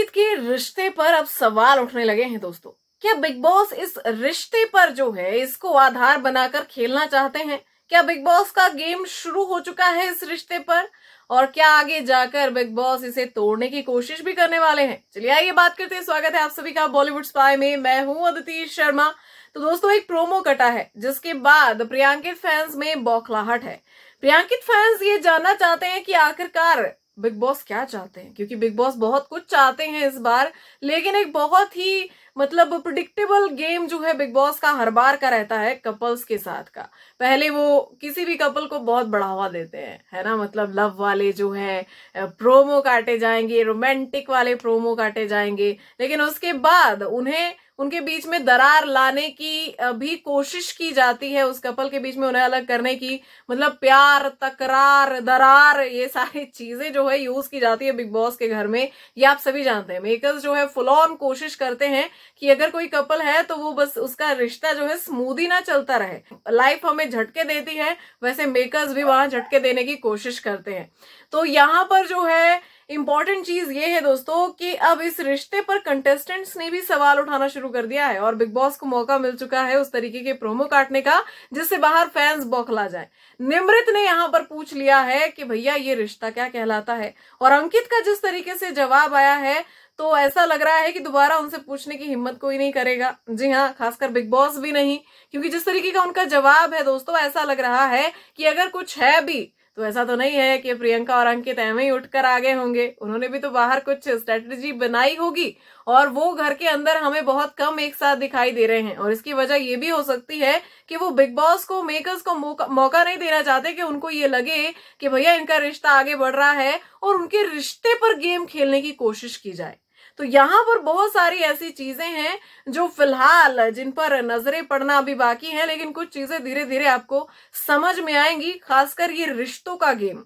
अंकित के रिश्ते पर अब सवाल उठने लगे हैं दोस्तों क्या बिग बॉस इस रिश्ते पर जो है इसको आधार बनाकर खेलना चाहते हैं क्या बिग बॉस का गेम शुरू हो चुका है इस रिश्ते पर और क्या आगे जाकर बिग बॉस इसे तोड़ने की कोशिश भी करने वाले हैं चलिए आइए बात करते हैं स्वागत है आप सभी का बॉलीवुड स्पाई में मैं हूं अदिति शर्मा तो दोस्तों एक प्रोमो कटा है जिसके बाद प्रियांकित फैंस में बौखलाहट है प्रियांकित फैंस ये जानना चाहते हैं कि आखिरकार बिग बॉस क्या चाहते हैं क्योंकि बिग बॉस बहुत कुछ चाहते हैं इस बार लेकिन एक बहुत ही मतलब प्रिडिक्टेबल गेम जो है बिग बॉस का हर बार का रहता है कपल्स के साथ का पहले वो किसी भी कपल को बहुत बढ़ावा देते हैं है ना मतलब लव वाले जो है प्रोमो काटे जाएंगे रोमांटिक वाले प्रोमो काटे जाएंगे लेकिन उसके बाद उन्हें उनके बीच में दरार लाने की भी कोशिश की जाती है उस कपल के बीच में उन्हें अलग करने की मतलब प्यार तकरार दरार ये सारी चीजें जो है यूज की जाती है बिग बॉस के घर में ये आप सभी जानते हैं मेकर्स जो है फुल ऑन कोशिश करते हैं कि अगर कोई कपल है तो वो बस उसका रिश्ता जो है स्मूदी ना चलता रहे लाइफ हमें झटके देती है वैसे मेकर्स भी वहां झटके देने की कोशिश करते हैं तो यहां पर जो है इम्पॉर्टेंट चीज ये है दोस्तों कि अब इस रिश्ते पर कंटेस्टेंट्स ने भी सवाल उठाना शुरू कर दिया है और बिग बॉस को मौका मिल चुका है उस तरीके के प्रोमो काटने का जिससे बाहर फैंस बौखला जाए निमृत ने यहां पर पूछ लिया है कि भैया ये रिश्ता क्या कहलाता है और अंकित का जिस तरीके से जवाब आया है तो ऐसा लग रहा है कि दोबारा उनसे पूछने की हिम्मत कोई नहीं करेगा जी हाँ खासकर बिग बॉस भी नहीं क्योंकि जिस तरीके का उनका जवाब है दोस्तों ऐसा लग रहा है कि अगर कुछ है भी तो ऐसा तो नहीं है कि प्रियंका और अंकित ऐसे ही उठकर आगे होंगे उन्होंने भी तो बाहर कुछ स्ट्रेटजी बनाई होगी और वो घर के अंदर हमें बहुत कम एक साथ दिखाई दे रहे हैं और इसकी वजह ये भी हो सकती है कि वो बिग बॉस को मेकर्स को मौका, मौका नहीं देना चाहते कि उनको ये लगे कि भैया इनका रिश्ता आगे बढ़ रहा है और उनके रिश्ते पर गेम खेलने की कोशिश की जाए तो यहां पर बहुत सारी ऐसी चीजें हैं जो फिलहाल जिन पर नजरें पड़ना अभी बाकी है लेकिन कुछ चीजें धीरे धीरे आपको समझ में आएंगी खासकर ये रिश्तों का गेम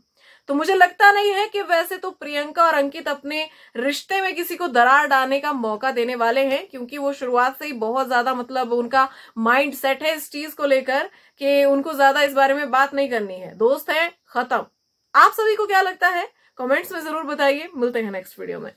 तो मुझे लगता नहीं है कि वैसे तो प्रियंका और अंकित अपने रिश्ते में किसी को दरार डालने का मौका देने वाले हैं क्योंकि वो शुरुआत से ही बहुत ज्यादा मतलब उनका माइंड सेट है इस चीज को लेकर कि उनको ज्यादा इस बारे में बात नहीं करनी है दोस्त हैं खत्म आप सभी को क्या लगता है कमेंट्स में जरूर बताइए मिलते हैं नेक्स्ट वीडियो में